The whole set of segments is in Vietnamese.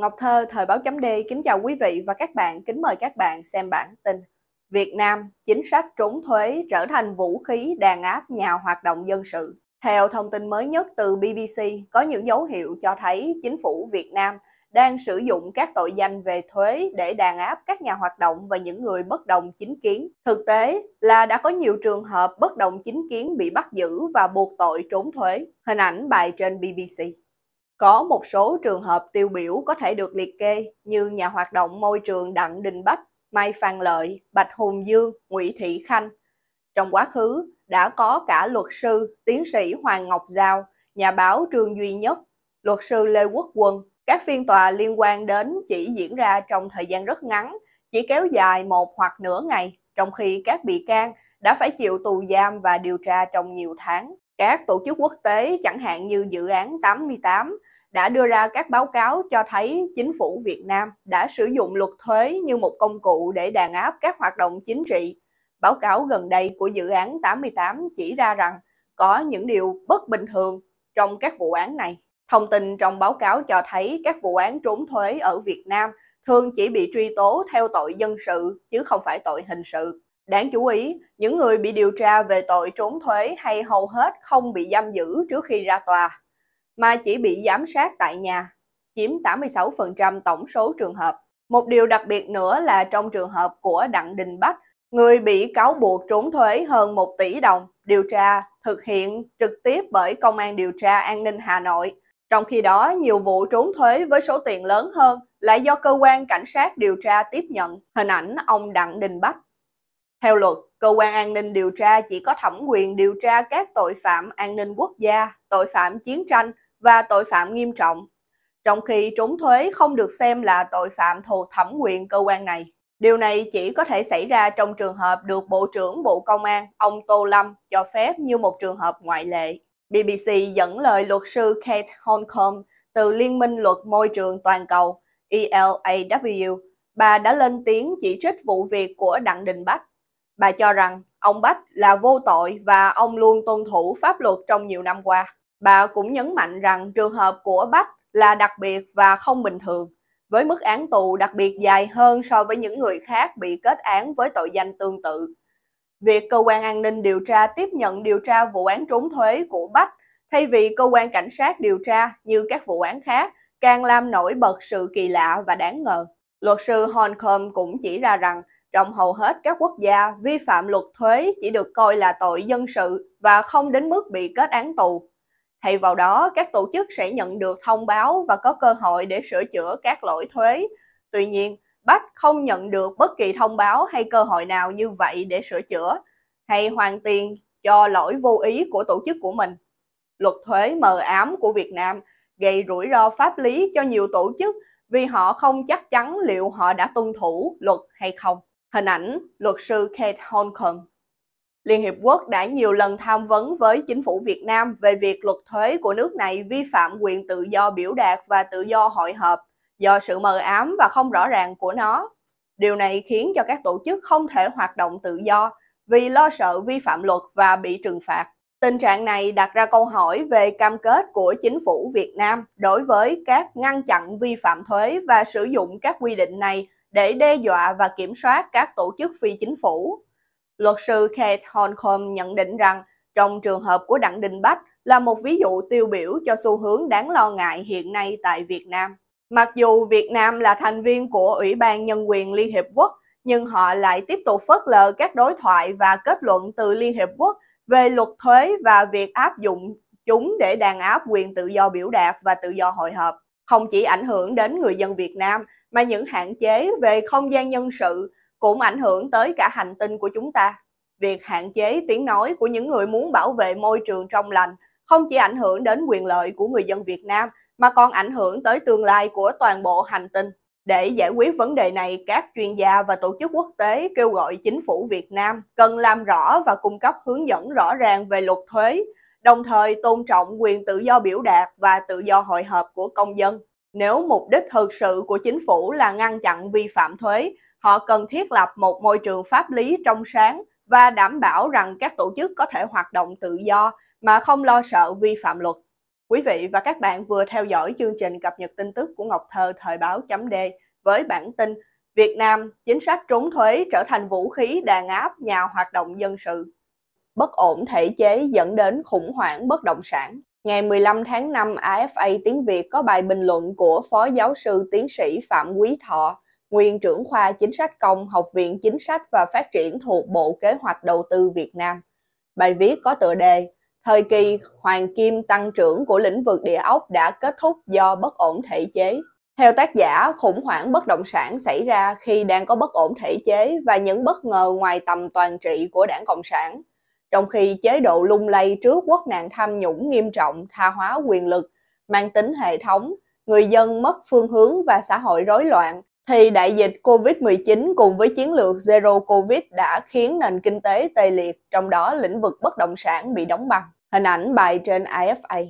Ngọc Thơ, Thời báo chấm D, kính chào quý vị và các bạn, kính mời các bạn xem bản tin. Việt Nam, chính sách trốn thuế trở thành vũ khí đàn áp nhà hoạt động dân sự. Theo thông tin mới nhất từ BBC, có những dấu hiệu cho thấy chính phủ Việt Nam đang sử dụng các tội danh về thuế để đàn áp các nhà hoạt động và những người bất đồng chính kiến. Thực tế là đã có nhiều trường hợp bất đồng chính kiến bị bắt giữ và buộc tội trốn thuế. Hình ảnh bài trên BBC. Có một số trường hợp tiêu biểu có thể được liệt kê như nhà hoạt động môi trường Đặng Đình Bách, Mai Phan Lợi, Bạch Hùng Dương, Nguyễn Thị Khanh. Trong quá khứ, đã có cả luật sư, tiến sĩ Hoàng Ngọc Giao, nhà báo Trương Duy Nhất, luật sư Lê Quốc Quân. Các phiên tòa liên quan đến chỉ diễn ra trong thời gian rất ngắn, chỉ kéo dài một hoặc nửa ngày, trong khi các bị can đã phải chịu tù giam và điều tra trong nhiều tháng các tổ chức quốc tế chẳng hạn như dự án 88 đã đưa ra các báo cáo cho thấy chính phủ Việt Nam đã sử dụng luật thuế như một công cụ để đàn áp các hoạt động chính trị. Báo cáo gần đây của dự án 88 chỉ ra rằng có những điều bất bình thường trong các vụ án này. Thông tin trong báo cáo cho thấy các vụ án trốn thuế ở Việt Nam thường chỉ bị truy tố theo tội dân sự chứ không phải tội hình sự. Đáng chú ý, những người bị điều tra về tội trốn thuế hay hầu hết không bị giam giữ trước khi ra tòa, mà chỉ bị giám sát tại nhà, chiếm 86% tổng số trường hợp. Một điều đặc biệt nữa là trong trường hợp của Đặng Đình Bách, người bị cáo buộc trốn thuế hơn 1 tỷ đồng, điều tra thực hiện trực tiếp bởi Công an điều tra an ninh Hà Nội. Trong khi đó, nhiều vụ trốn thuế với số tiền lớn hơn lại do cơ quan cảnh sát điều tra tiếp nhận hình ảnh ông Đặng Đình Bách theo luật, cơ quan an ninh điều tra chỉ có thẩm quyền điều tra các tội phạm an ninh quốc gia, tội phạm chiến tranh và tội phạm nghiêm trọng, trong khi trốn thuế không được xem là tội phạm thuộc thẩm quyền cơ quan này. Điều này chỉ có thể xảy ra trong trường hợp được Bộ trưởng Bộ Công an, ông Tô Lâm, cho phép như một trường hợp ngoại lệ. BBC dẫn lời luật sư Kate Holcomb từ Liên minh Luật Môi trường Toàn cầu ELAW. Bà đã lên tiếng chỉ trích vụ việc của Đặng Đình Bách Bà cho rằng ông Bách là vô tội và ông luôn tuân thủ pháp luật trong nhiều năm qua. Bà cũng nhấn mạnh rằng trường hợp của Bách là đặc biệt và không bình thường, với mức án tù đặc biệt dài hơn so với những người khác bị kết án với tội danh tương tự. Việc cơ quan an ninh điều tra tiếp nhận điều tra vụ án trốn thuế của Bách thay vì cơ quan cảnh sát điều tra như các vụ án khác càng làm nổi bật sự kỳ lạ và đáng ngờ. Luật sư Holcomb cũng chỉ ra rằng trong hầu hết các quốc gia, vi phạm luật thuế chỉ được coi là tội dân sự và không đến mức bị kết án tù. Thay vào đó, các tổ chức sẽ nhận được thông báo và có cơ hội để sửa chữa các lỗi thuế. Tuy nhiên, Bách không nhận được bất kỳ thông báo hay cơ hội nào như vậy để sửa chữa hay hoàn tiền cho lỗi vô ý của tổ chức của mình. Luật thuế mờ ám của Việt Nam gây rủi ro pháp lý cho nhiều tổ chức vì họ không chắc chắn liệu họ đã tuân thủ luật hay không. Hình ảnh luật sư Kate Holcomb. Liên Hiệp Quốc đã nhiều lần tham vấn với chính phủ Việt Nam về việc luật thuế của nước này vi phạm quyền tự do biểu đạt và tự do hội họp do sự mờ ám và không rõ ràng của nó. Điều này khiến cho các tổ chức không thể hoạt động tự do vì lo sợ vi phạm luật và bị trừng phạt. Tình trạng này đặt ra câu hỏi về cam kết của chính phủ Việt Nam đối với các ngăn chặn vi phạm thuế và sử dụng các quy định này để đe dọa và kiểm soát các tổ chức phi chính phủ. Luật sư Kate Holcomb nhận định rằng trong trường hợp của Đặng Đình Bách là một ví dụ tiêu biểu cho xu hướng đáng lo ngại hiện nay tại Việt Nam. Mặc dù Việt Nam là thành viên của Ủy ban Nhân quyền Liên Hiệp Quốc, nhưng họ lại tiếp tục phớt lờ các đối thoại và kết luận từ Liên Hiệp Quốc về luật thuế và việc áp dụng chúng để đàn áp quyền tự do biểu đạt và tự do hội họp không chỉ ảnh hưởng đến người dân Việt Nam mà những hạn chế về không gian nhân sự cũng ảnh hưởng tới cả hành tinh của chúng ta. Việc hạn chế tiếng nói của những người muốn bảo vệ môi trường trong lành không chỉ ảnh hưởng đến quyền lợi của người dân Việt Nam mà còn ảnh hưởng tới tương lai của toàn bộ hành tinh. Để giải quyết vấn đề này, các chuyên gia và tổ chức quốc tế kêu gọi chính phủ Việt Nam cần làm rõ và cung cấp hướng dẫn rõ ràng về luật thuế, đồng thời tôn trọng quyền tự do biểu đạt và tự do hội họp của công dân. Nếu mục đích thực sự của chính phủ là ngăn chặn vi phạm thuế, họ cần thiết lập một môi trường pháp lý trong sáng và đảm bảo rằng các tổ chức có thể hoạt động tự do mà không lo sợ vi phạm luật. Quý vị và các bạn vừa theo dõi chương trình cập nhật tin tức của Ngọc Thơ thời báo chấm D với bản tin Việt Nam, chính sách trốn thuế trở thành vũ khí đàn áp nhà hoạt động dân sự bất ổn thể chế dẫn đến khủng hoảng bất động sản. Ngày 15 tháng 5, AFA Tiếng Việt có bài bình luận của Phó Giáo sư Tiến sĩ Phạm Quý Thọ, nguyên trưởng khoa Chính sách Công, Học viện Chính sách và Phát triển thuộc Bộ Kế hoạch Đầu tư Việt Nam. Bài viết có tựa đề Thời kỳ hoàng kim tăng trưởng của lĩnh vực địa ốc đã kết thúc do bất ổn thể chế. Theo tác giả, khủng hoảng bất động sản xảy ra khi đang có bất ổn thể chế và những bất ngờ ngoài tầm toàn trị của đảng Cộng sản trong khi chế độ lung lay trước quốc nạn tham nhũng nghiêm trọng tha hóa quyền lực, mang tính hệ thống, người dân mất phương hướng và xã hội rối loạn, thì đại dịch COVID-19 cùng với chiến lược Zero Covid đã khiến nền kinh tế tê liệt, trong đó lĩnh vực bất động sản bị đóng băng. Hình ảnh bài trên AFA.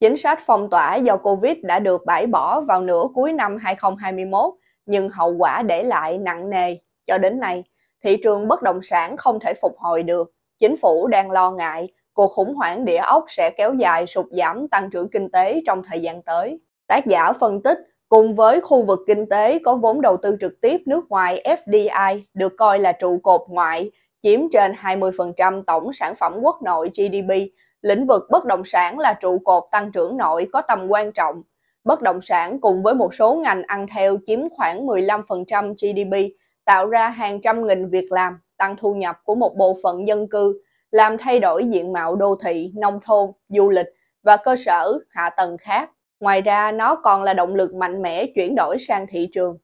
Chính sách phong tỏa do Covid đã được bãi bỏ vào nửa cuối năm 2021, nhưng hậu quả để lại nặng nề. Cho đến nay, thị trường bất động sản không thể phục hồi được chính phủ đang lo ngại cuộc khủng hoảng địa ốc sẽ kéo dài sụt giảm tăng trưởng kinh tế trong thời gian tới. Tác giả phân tích, cùng với khu vực kinh tế có vốn đầu tư trực tiếp nước ngoài FDI được coi là trụ cột ngoại, chiếm trên 20% tổng sản phẩm quốc nội GDP, lĩnh vực bất động sản là trụ cột tăng trưởng nội có tầm quan trọng. Bất động sản cùng với một số ngành ăn theo chiếm khoảng 15% GDP, tạo ra hàng trăm nghìn việc làm tăng thu nhập của một bộ phận dân cư, làm thay đổi diện mạo đô thị, nông thôn, du lịch và cơ sở hạ tầng khác. Ngoài ra, nó còn là động lực mạnh mẽ chuyển đổi sang thị trường.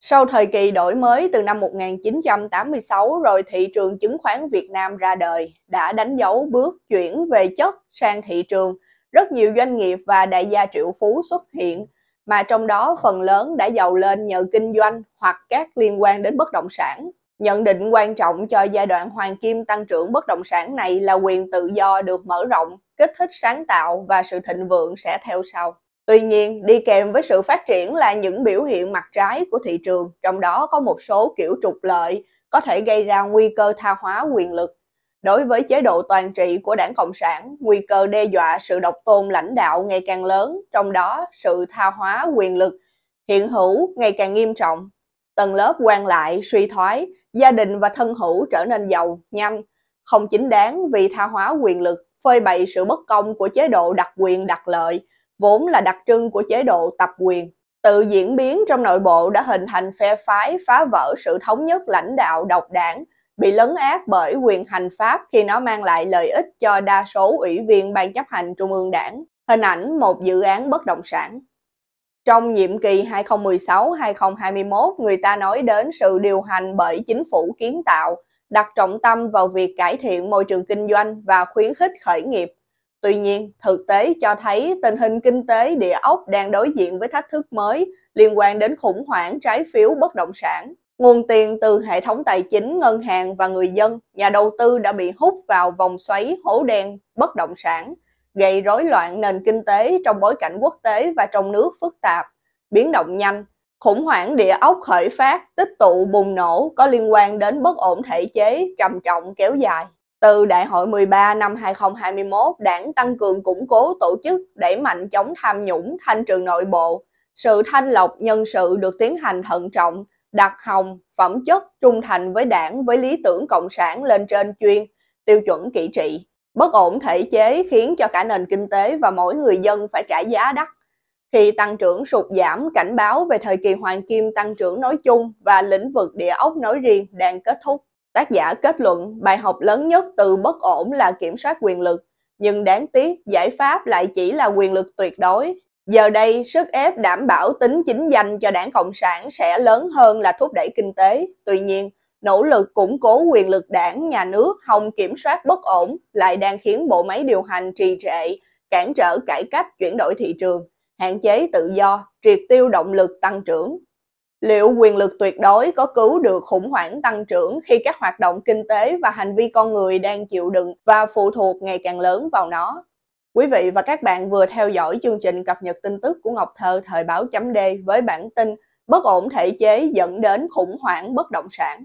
Sau thời kỳ đổi mới từ năm 1986 rồi thị trường chứng khoán Việt Nam ra đời đã đánh dấu bước chuyển về chất sang thị trường. Rất nhiều doanh nghiệp và đại gia triệu phú xuất hiện mà trong đó phần lớn đã giàu lên nhờ kinh doanh hoặc các liên quan đến bất động sản. Nhận định quan trọng cho giai đoạn hoàng kim tăng trưởng bất động sản này là quyền tự do được mở rộng, kích thích sáng tạo và sự thịnh vượng sẽ theo sau. Tuy nhiên, đi kèm với sự phát triển là những biểu hiện mặt trái của thị trường, trong đó có một số kiểu trục lợi có thể gây ra nguy cơ tha hóa quyền lực. Đối với chế độ toàn trị của đảng Cộng sản, nguy cơ đe dọa sự độc tôn lãnh đạo ngày càng lớn, trong đó sự tha hóa quyền lực hiện hữu ngày càng nghiêm trọng tầng lớp quan lại suy thoái, gia đình và thân hữu trở nên giàu, nhanh, không chính đáng vì tha hóa quyền lực, phơi bày sự bất công của chế độ đặc quyền đặc lợi, vốn là đặc trưng của chế độ tập quyền. Tự diễn biến trong nội bộ đã hình thành phe phái phá vỡ sự thống nhất lãnh đạo độc đảng, bị lấn át bởi quyền hành pháp khi nó mang lại lợi ích cho đa số ủy viên ban chấp hành trung ương đảng. Hình ảnh một dự án bất động sản. Trong nhiệm kỳ 2016-2021, người ta nói đến sự điều hành bởi chính phủ kiến tạo, đặt trọng tâm vào việc cải thiện môi trường kinh doanh và khuyến khích khởi nghiệp. Tuy nhiên, thực tế cho thấy tình hình kinh tế địa ốc đang đối diện với thách thức mới liên quan đến khủng hoảng trái phiếu bất động sản. Nguồn tiền từ hệ thống tài chính, ngân hàng và người dân, nhà đầu tư đã bị hút vào vòng xoáy hố đen bất động sản, gây rối loạn nền kinh tế trong bối cảnh quốc tế và trong nước phức tạp, biến động nhanh, khủng hoảng địa ốc khởi phát, tích tụ bùng nổ có liên quan đến bất ổn thể chế trầm trọng kéo dài. Từ Đại hội 13 năm 2021, đảng tăng cường củng cố tổ chức, đẩy mạnh chống tham nhũng, thanh trừ nội bộ. Sự thanh lọc nhân sự được tiến hành thận trọng, đặt hồng, phẩm chất, trung thành với đảng, với lý tưởng cộng sản lên trên chuyên, tiêu chuẩn kỹ trị. Bất ổn thể chế khiến cho cả nền kinh tế và mỗi người dân phải trả giá đắt khi tăng trưởng sụt giảm cảnh báo về thời kỳ hoàng kim tăng trưởng nói chung và lĩnh vực địa ốc nói riêng đang kết thúc. Tác giả kết luận bài học lớn nhất từ bất ổn là kiểm soát quyền lực, nhưng đáng tiếc giải pháp lại chỉ là quyền lực tuyệt đối. Giờ đây, sức ép đảm bảo tính chính danh cho đảng Cộng sản sẽ lớn hơn là thúc đẩy kinh tế. Tuy nhiên, nỗ lực củng cố quyền lực đảng, nhà nước, không kiểm soát bất ổn lại đang khiến bộ máy điều hành trì trệ, cản trở cải cách chuyển đổi thị trường, hạn chế tự do, triệt tiêu động lực tăng trưởng. Liệu quyền lực tuyệt đối có cứu được khủng hoảng tăng trưởng khi các hoạt động kinh tế và hành vi con người đang chịu đựng và phụ thuộc ngày càng lớn vào nó? Quý vị và các bạn vừa theo dõi chương trình cập nhật tin tức của Ngọc Thơ thời báo chấm D với bản tin Bất ổn thể chế dẫn đến khủng hoảng bất động sản.